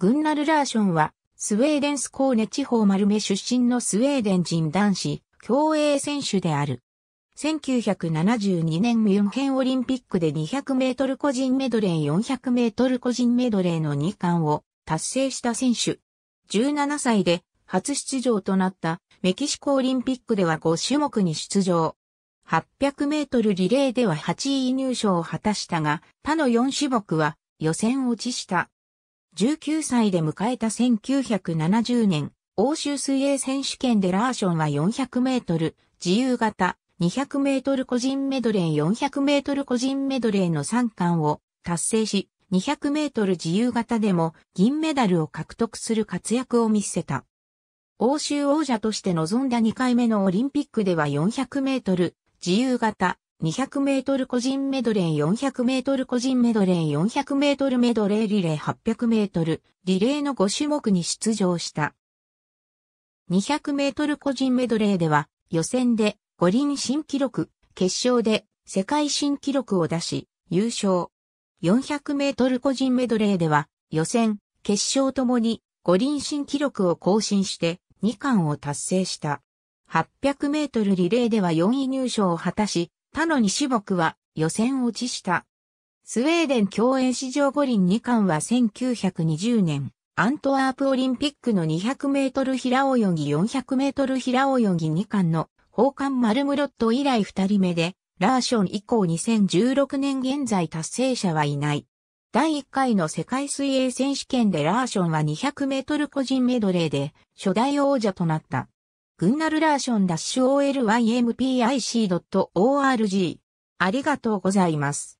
グンナル・ラーションは、スウェーデンスコーネ地方マルメ出身のスウェーデン人男子、競泳選手である。1972年ミュンヘンオリンピックで200メートル個人メドレー400メートル個人メドレーの2冠を達成した選手。17歳で初出場となったメキシコオリンピックでは5種目に出場。800メートルリレーでは8位入賞を果たしたが、他の4種目は予選落ちした。19歳で迎えた1970年、欧州水泳選手権でラーションは400メートル、自由形、200メートル個人メドレー400メートル個人メドレーの3冠を達成し、200メートル自由形でも銀メダルを獲得する活躍を見せた。欧州王者として臨んだ2回目のオリンピックでは400メートル自由形200メートル個人メドレー400メートル個人メドレー400メートルメドレーリレー800メートルリレーの5種目に出場した。200メートル個人メドレーでは予選で五輪新記録、決勝で世界新記録を出し優勝。400メートル個人メドレーでは予選、決勝ともに五輪新記録を更新して2冠を達成した。800メートルリレーでは4位入賞を果たし、他の西北は予選落ちした。スウェーデン競泳史上五輪2冠は1920年、アントワープオリンピックの200メートル平泳ぎ400メートル平泳ぎ2冠の宝冠マルムロット以来2人目で、ラーション以降2016年現在達成者はいない。第1回の世界水泳選手権でラーションは200メートル個人メドレーで初代王者となった。グンナルラーションダッシュ OLYMPIC.org。ありがとうございます。